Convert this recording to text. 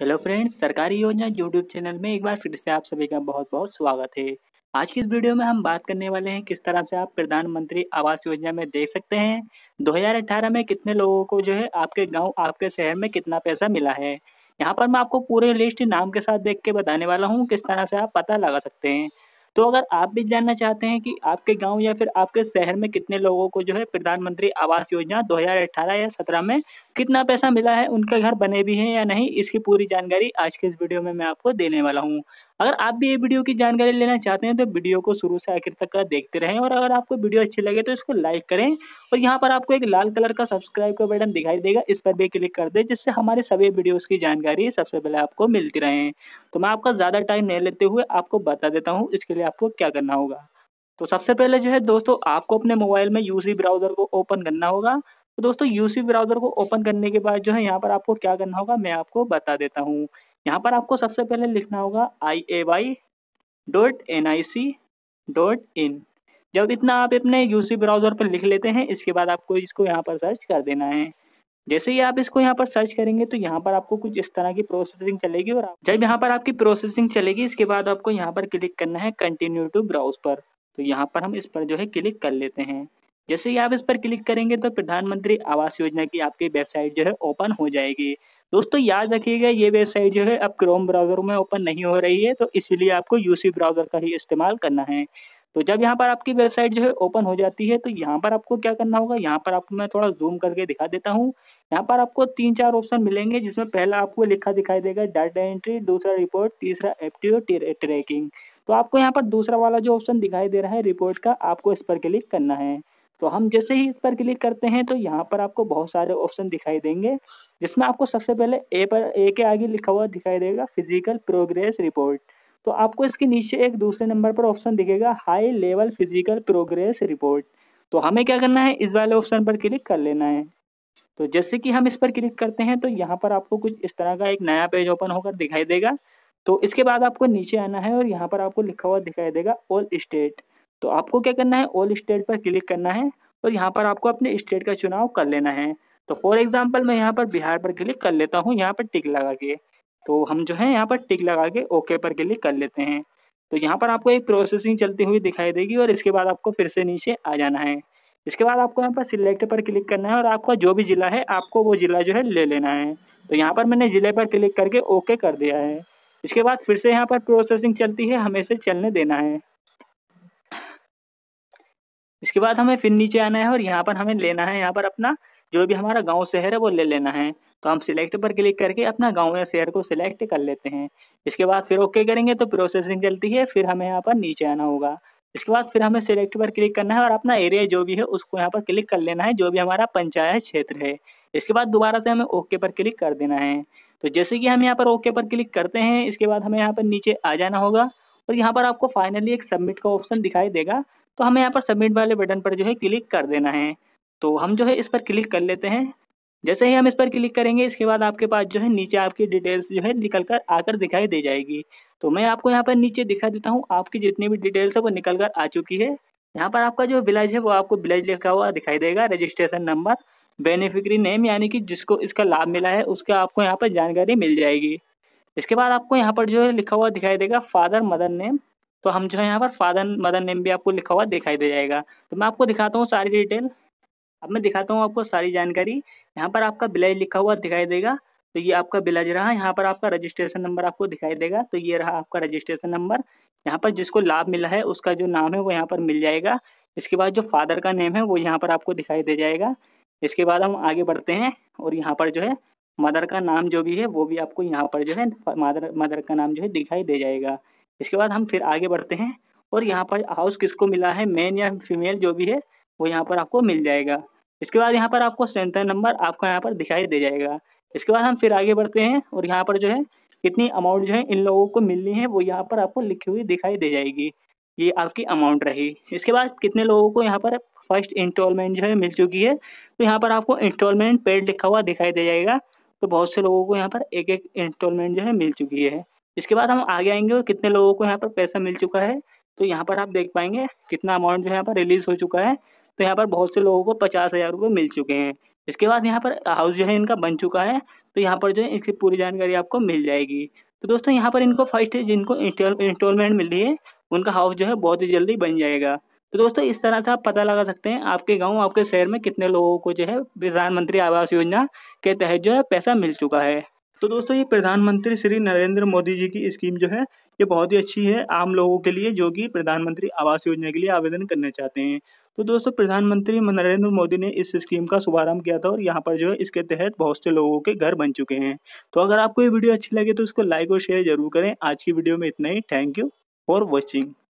hello friends सरकारी योजना YouTube channel में एक बार फिर से आप सभी का बहुत बहुत स्वागत है आज की इस वीडियो में हम बात करने वाले हैं किस तरह से आप प्रधानमंत्री आवास योजना में देख सकते हैं 2018 में कितने लोगों को जो है आपके गांव आपके शहर में कितना पैसा मिला है यहाँ पर मैं आपको पूरे लिस्ट नाम के साथ देख के बताने वाला हूँ किस तरह से आप पता लगा सकते हैं तो अगर आप भी जानना चाहते हैं कि आपके गांव या फिर आपके शहर में कितने लोगों को जो है प्रधानमंत्री आवास योजना 2018 या 17 में कितना पैसा मिला है उनके घर बने भी हैं या नहीं इसकी पूरी जानकारी आज के इस वीडियो में मैं आपको देने वाला हूँ अगर आप भी ये वीडियो की जानकारी लेना चाहते हैं तो वीडियो को शुरू से आखिर तक का देखते रहें और अगर आपको वीडियो अच्छी लगे तो इसको लाइक करें और यहाँ पर आपको एक लाल कलर का सब्सक्राइब का बटन दिखाई देगा इस पर भी क्लिक कर दें जिससे हमारे सभी वीडियोज़ की जानकारी सबसे पहले आपको मिलती रहे तो मैं आपका ज़्यादा टाइम नहीं लेते हुए आपको बता देता हूँ इसके लिए आपको क्या करना होगा तो सबसे पहले जो है दोस्तों आपको अपने मोबाइल में यूसी ब्राउज़र को ओपन करना होगा तो दोस्तों यूसी ब्राउज़र को ओपन करने के बाद जो है यहाँ पर आपको क्या करना होगा मैं आपको बता देता हूँ यहाँ पर आपको सबसे पहले लिखना होगा I A Y dot N I C dot in जब इतना आप अपने यूसी ब्राउज़र पर लिख लेते हैं इसके बाद आपको इसको यहाँ पर सर्च कर देना है जैसे ही आप इसको यहाँ पर सर्च करेंगे तो यहाँ पर आपको कुछ इस तरह की प्रोसेसिंग चलेगी और जब यहाँ पर आपकी प्रोसेसिंग चलेगी इसके बाद आपको यहाँ पर क्लिक करना है कंटिन्यू टू ब्राउज पर तो यहाँ पर हम इस पर जो है क्लिक कर लेते हैं जैसे ही आप इस पर क्लिक करेंगे तो प्रधानमंत्री आवास योजना की आपकी वेबसाइट जो है ओपन हो जाएगी दोस्तों याद रखिएगा ये वेबसाइट जो है अब क्रोम ब्राउज़र में ओपन नहीं हो रही है तो इसीलिए आपको यूसी ब्राउज़र का ही इस्तेमाल करना है तो जब यहाँ पर आपकी वेबसाइट जो है ओपन हो जाती है तो यहाँ पर आपको क्या करना होगा यहाँ पर आपको मैं थोड़ा जूम करके दिखा देता हूँ यहाँ पर आपको तीन चार ऑप्शन मिलेंगे जिसमें पहला आपको लिखा दिखाई देगा डाटा एंट्री दूसरा रिपोर्ट तीसरा एप्टीट्यूड ट्रैकिंग तो आपको यहाँ पर दूसरा वाला जो ऑप्शन दिखाई दे रहा है रिपोर्ट का आपको इस पर क्लिक करना है तो हम जैसे ही इस पर क्लिक करते हैं तो यहाँ पर आपको बहुत सारे ऑप्शन दिखाई देंगे जिसमें आपको सबसे पहले ए पर ए के आगे लिखा हुआ दिखाई देगा फिजिकल प्रोग्रेस रिपोर्ट तो आपको इसके नीचे एक दूसरे नंबर पर ऑप्शन दिखेगा high level physical progress report तो हमें क्या करना है इस वाले ऑप्शन पर क्लिक कर लेना है तो जैसे कि हम इस पर क्लिक करते हैं तो यहाँ पर आपको कुछ इस तरह का एक नया पेज ओपन होकर दिखाई देगा तो इसके बाद आपको नीचे आना है और यहाँ पर आपको लिखा हुआ दिखाई देगा ऑल स्टेट तो आपको क्या करना है ऑल स्टेट पर क्लिक करना है और यहाँ पर आपको अपने स्टेट का चुनाव कर लेना है तो फॉर एग्जाम्पल मैं यहाँ पर बिहार पर क्लिक कर लेता हूँ यहाँ पर टिक लगा के तो हम जो है यहाँ पर टिक लगा के ओके पर क्लिक कर लेते हैं तो यहाँ पर आपको एक प्रोसेसिंग चलती हुई दिखाई देगी और इसके बाद आपको फिर से नीचे आ जाना है इसके बाद आपको यहाँ पर सिलेक्ट पर क्लिक करना है और आपका जो भी ज़िला है आपको वो ज़िला जो है ले लेना है तो यहाँ पर मैंने ज़िले पर क्लिक करके ओके कर दिया है इसके बाद फिर से यहाँ पर प्रोसेसिंग चलती है हमें से चलने देना है इसके बाद हमें फिर नीचे आना है और यहाँ पर हमें लेना है यहाँ पर अपना जो भी हमारा गांव शहर है वो ले लेना है तो हम सिलेक्ट पर क्लिक करके अपना गांव या शहर को सिलेक्ट कर लेते हैं इसके बाद फिर ओके करेंगे तो प्रोसेसिंग चलती है फिर हमें यहाँ पर नीचे आना होगा इसके बाद फिर हमें सिलेक्ट पर क्लिक करना है और अपना एरिया जो भी है उसको यहाँ पर क्लिक कर लेना है जो भी हमारा पंचायत क्षेत्र है इसके बाद दोबारा से हमें ओके पर क्लिक कर देना है तो जैसे कि हम यहाँ पर ओके पर क्लिक करते हैं इसके बाद हमें यहाँ पर नीचे आ जाना होगा और यहाँ पर आपको फाइनली एक सबमिट का ऑप्शन दिखाई देगा तो हमें यहाँ पर सबमिट वाले बटन पर जो है क्लिक कर देना है तो हम जो है इस पर क्लिक कर लेते हैं जैसे ही हम इस पर क्लिक करेंगे इसके बाद आपके पास जो है नीचे आपकी डिटेल्स जो है निकल कर आकर दिखाई दे जाएगी तो मैं आपको यहाँ पर नीचे दिखा देता हूँ आपकी जितनी भी डिटेल्स है वो निकल कर आ चुकी है यहाँ पर आपका जो विलेज है वो आपको विलेज लिखा हुआ दिखाई देगा रजिस्ट्रेशन नंबर बेनिफिक्री नेम यानी कि जिसको इसका लाभ मिला है उसका आपको यहाँ पर जानकारी मिल जाएगी इसके बाद आपको यहाँ पर जो है लिखा हुआ दिखाई देगा फादर मदर नेम तो हम जो है यहाँ पर फादर मदर नेम भी आपको लिखा हुआ दिखाई दे जाएगा तो मैं आपको दिखाता हूँ सारी डिटेल अब मैं दिखाता हूँ आपको सारी जानकारी यहाँ पर आपका बिलाई लिखा हुआ दिखाई देगा तो ये आपका बिलाज रहा यहाँ पर आपका रजिस्ट्रेशन नंबर आपको दिखाई देगा तो ये रहा आपका रजिस्ट्रेशन नंबर यहाँ पर जिसको लाभ मिला है उसका जो नाम है वो यहाँ पर मिल जाएगा इसके बाद जो फादर का नेम है वो यहाँ पर आपको दिखाई दे जाएगा इसके बाद हम आगे बढ़ते हैं और यहाँ पर जो है मदर का नाम जो भी है वो भी आपको यहाँ पर जो है मदर मदर का नाम जो है दिखाई दे जाएगा इसके बाद हम फिर आगे बढ़ते हैं और यहाँ पर हाउस किसको मिला है मेन या फीमेल जो भी है वो यहाँ पर आपको मिल जाएगा इसके बाद यहाँ पर आपको सेंटर नंबर आपको यहाँ पर दिखाई दे जाएगा इसके बाद हम फिर आगे बढ़ते हैं और यहाँ पर जो है कितनी अमाउंट जो है इन लोगों को मिलनी है वो यहाँ पर आपको लिखी हुई दिखाई दे जाएगी ये आपकी अमाउंट रही इसके बाद कितने लोगों को यहाँ पर फर्स्ट इंस्टॉलमेंट जो है मिल चुकी है तो यहाँ पर आपको इंस्टॉलमेंट पेड लिखा हुआ दिखाई दे जाएगा तो बहुत से लोगों को यहाँ पर एक एक इंस्टॉलमेंट जो है मिल चुकी है इसके बाद हम आगे आएंगे और कितने लोगों को यहाँ पर पैसा मिल चुका है तो यहाँ पर आप देख पाएंगे कितना अमाउंट जो यहाँ पर रिलीज़ हो चुका है तो यहाँ पर बहुत से लोगों को पचास हज़ार रुपये मिल चुके हैं इसके बाद यहाँ पर हाउस जो है इनका बन चुका है तो यहाँ पर जो है इसकी पूरी जानकारी आपको मिल जाएगी तो दोस्तों यहाँ पर इनको फर्स्ट जिनको इंस्टॉलमेंट मिल रही है उनका हाउस जो है बहुत ही जल्दी बन जाएगा तो दोस्तों इस तरह से आप पता लगा सकते हैं आपके गांव आपके शहर में कितने लोगों को जो है प्रधानमंत्री आवास योजना के तहत जो है पैसा मिल चुका है तो दोस्तों ये प्रधानमंत्री श्री नरेंद्र मोदी जी की स्कीम जो है ये बहुत ही अच्छी है आम लोगों के लिए जो कि प्रधानमंत्री आवास योजना के लिए आवेदन करना चाहते हैं तो दोस्तों प्रधानमंत्री नरेंद्र मोदी ने इस स्कीम का शुभारंभ किया था और यहाँ पर जो है इसके तहत बहुत से लोगों के घर बन चुके हैं तो अगर आपको ये वीडियो अच्छी लगे तो इसको लाइक और शेयर जरूर करें आज की वीडियो में इतना ही थैंक यू फॉर वॉचिंग